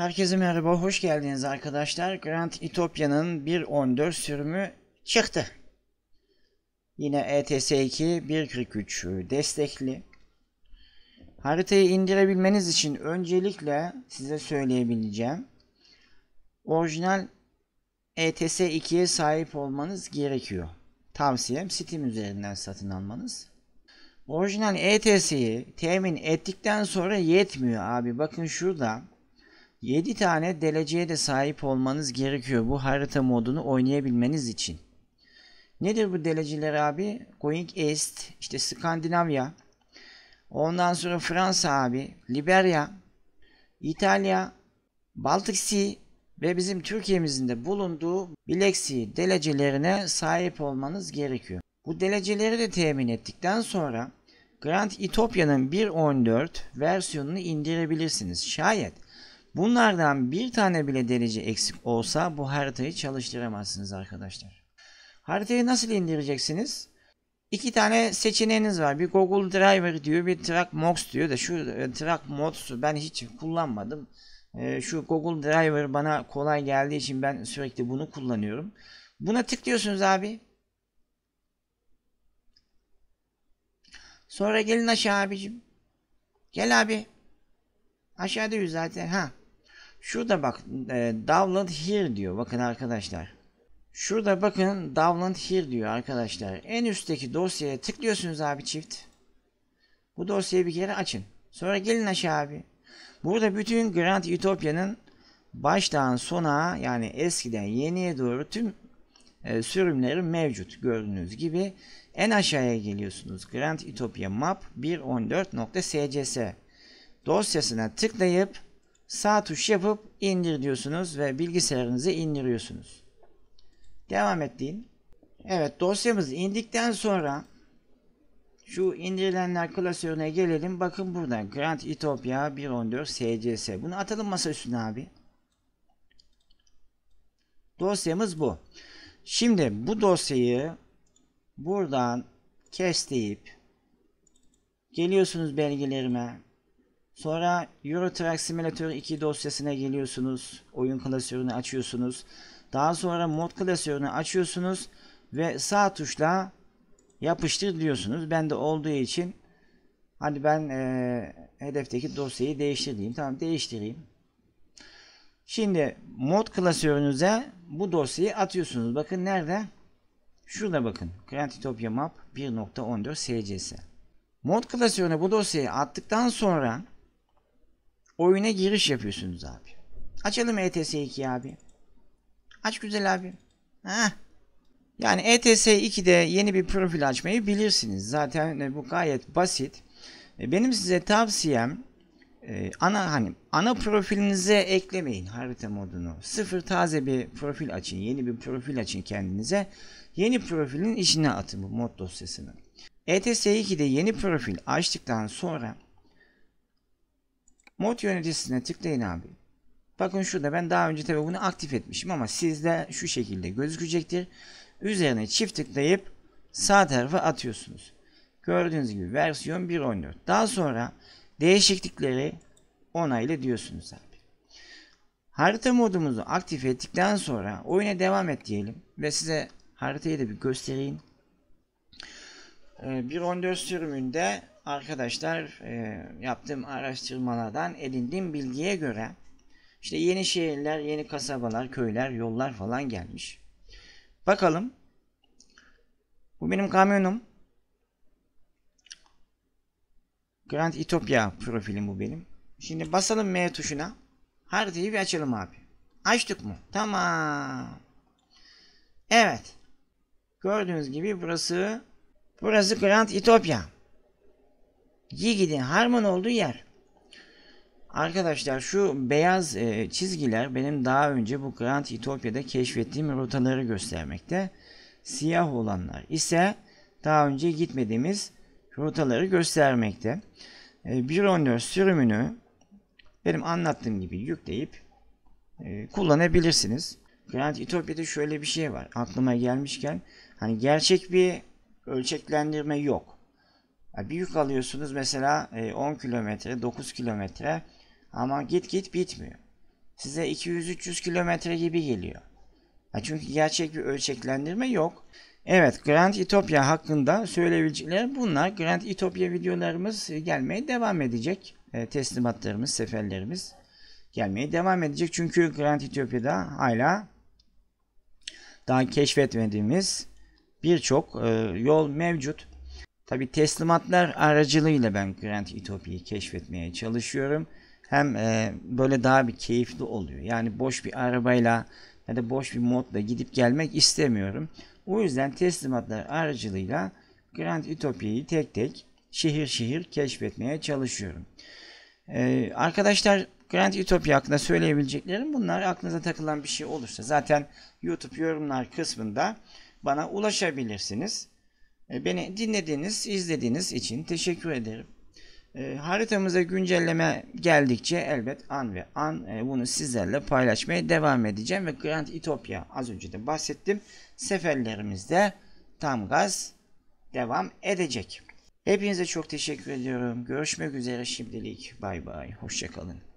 Herkese merhaba, hoş geldiniz arkadaşlar. Grand Etopya'nın 1.14 sürümü çıktı. Yine ETS2 1.43 destekli. Haritayı indirebilmeniz için öncelikle size söyleyebileceğim. Orijinal ETS2'ye sahip olmanız gerekiyor. Tavsiyem Steam üzerinden satın almanız. Orijinal ETS'yi temin ettikten sonra yetmiyor abi. Bakın şurada 7 tane deleceye de sahip olmanız gerekiyor bu harita modunu oynayabilmeniz için. Nedir bu deleceler abi? Going East, işte Skandinavya, ondan sonra Fransa abi, Liberya, İtalya, Baltic Sea ve bizim Türkiye'mizin de bulunduğu Black Sea delecelerine sahip olmanız gerekiyor. Bu deleceleri de temin ettikten sonra Grand Ethiopia'nın 1.14 versiyonunu indirebilirsiniz. Şayet Bunlardan bir tane bile derece eksik olsa bu haritayı çalıştıramazsınız arkadaşlar. Haritayı nasıl indireceksiniz? İki tane seçeneğiniz var. Bir Google Driver diyor, bir Track Mox diyor da şu e, Track Mox'u ben hiç kullanmadım. E, şu Google Driver bana kolay geldiği için ben sürekli bunu kullanıyorum. Buna tıklıyorsunuz abi. Sonra gelin aşağı abicim. Gel abi. Aşağıda Aşağıdayız zaten. Ha. Şurada bak e, download here diyor. Bakın arkadaşlar. Şurada bakın download here diyor arkadaşlar. En üstteki dosyaya tıklıyorsunuz abi çift. Bu dosyayı bir kere açın. Sonra gelin aşağı abi. Burada bütün Grand Utopia'nın baştan sona yani eskiden yeniye doğru tüm e, sürümleri mevcut gördüğünüz gibi. En aşağıya geliyorsunuz. Grand Utopia Map 1.14.sccs dosyasına tıklayıp sağ tuş yapıp indir diyorsunuz ve bilgisayarınızı indiriyorsunuz. Devam ettiğin Evet dosyamız indikten sonra şu indirilenler klasörüne gelelim. Bakın burada Grand Ethiopia 1.14 SCS. Bunu atalım masa üstüne abi. Dosyamız bu. Şimdi bu dosyayı buradan kes geliyorsunuz belgelerime Sonra Euro Truck Simulator 2 dosyasına geliyorsunuz. Oyun klasörünü açıyorsunuz. Daha sonra mod klasörünü açıyorsunuz ve sağ tuşla yapıştır diyorsunuz. Ben de olduğu için hadi ben e, hedefteki dosyayı değiştireyim. Tamam değiştireyim. Şimdi mod klasörünüze bu dosyayı atıyorsunuz. Bakın nerede? Şurada bakın. Grand Utopia Map 1.14 SCS. Mod klasörüne bu dosyayı attıktan sonra oyuna giriş yapıyorsunuz abi. Açalım ETS 2 abi. Aç güzel abi. Heh. Yani ETS 2'de yeni bir profil açmayı bilirsiniz. Zaten e, bu gayet basit. E, benim size tavsiyem e, ana hani ana profilinize eklemeyin harita modunu. Sıfır taze bir profil açın. Yeni bir profil açın kendinize. Yeni profilin içine atın bu mod dosyasını. ETS 2'de yeni profil açtıktan sonra Mod yöneticisine tıklayın abi. Bakın şurada ben daha önce tabi bunu aktif etmişim ama sizde şu şekilde gözükecektir. Üzerine çift tıklayıp sağ tarafa atıyorsunuz. Gördüğünüz gibi versiyon 1.14. Daha sonra değişiklikleri onayla diyorsunuz abi. Harita modumuzu aktif ettikten sonra oyuna devam et diyelim ve size haritayı da bir göstereyim. 1.14 ee, sürümünde arkadaşlar e, yaptığım araştırmalardan edindiğim bilgiye göre işte yeni şehirler, yeni kasabalar, köyler, yollar falan gelmiş. Bakalım. Bu benim kamyonum. Grand Ethiopia profilim bu benim. Şimdi basalım M tuşuna. Haritayı bir açalım abi. Açtık mı? Tamam. Evet. Gördüğünüz gibi burası burası Grand Ethiopia. Yigit'in harman olduğu yer. Arkadaşlar şu beyaz e, çizgiler benim daha önce bu Grand Ethiopya'da keşfettiğim rotaları göstermekte. Siyah olanlar ise daha önce gitmediğimiz rotaları göstermekte. E, 1.14 sürümünü benim anlattığım gibi yükleyip e, kullanabilirsiniz. Grand Ethiopya'da şöyle bir şey var aklıma gelmişken hani gerçek bir ölçeklendirme yok. Yani bir yük alıyorsunuz mesela 10 e, kilometre, 9 kilometre ama git git bitmiyor. Size 200-300 kilometre gibi geliyor. çünkü gerçek bir ölçeklendirme yok. Evet Grand Ethiopia hakkında söyleyebilecekler bunlar. Grand Ethiopia videolarımız e, gelmeye devam edecek. E, teslimatlarımız, seferlerimiz gelmeye devam edecek. Çünkü Grand Ethiopia'da hala daha keşfetmediğimiz birçok yol mevcut. Tabi teslimatlar aracılığıyla ben Grand Ütopya'yı keşfetmeye çalışıyorum. Hem e, böyle daha bir keyifli oluyor. Yani boş bir arabayla ya da boş bir modla gidip gelmek istemiyorum. O yüzden teslimatlar aracılığıyla Grand Ütopya'yı tek tek şehir şehir keşfetmeye çalışıyorum. Ee, arkadaşlar Grand Ütopya hakkında söyleyebileceklerim bunlar. Aklınıza takılan bir şey olursa zaten YouTube yorumlar kısmında bana ulaşabilirsiniz. E, beni dinlediğiniz, izlediğiniz için teşekkür ederim. E, haritamıza güncelleme geldikçe elbet an ve an e, bunu sizlerle paylaşmaya devam edeceğim ve Grand Ethiopia az önce de bahsettim. Seferlerimizde tam gaz devam edecek. Hepinize çok teşekkür ediyorum. Görüşmek üzere şimdilik. Bay bay. Hoşçakalın.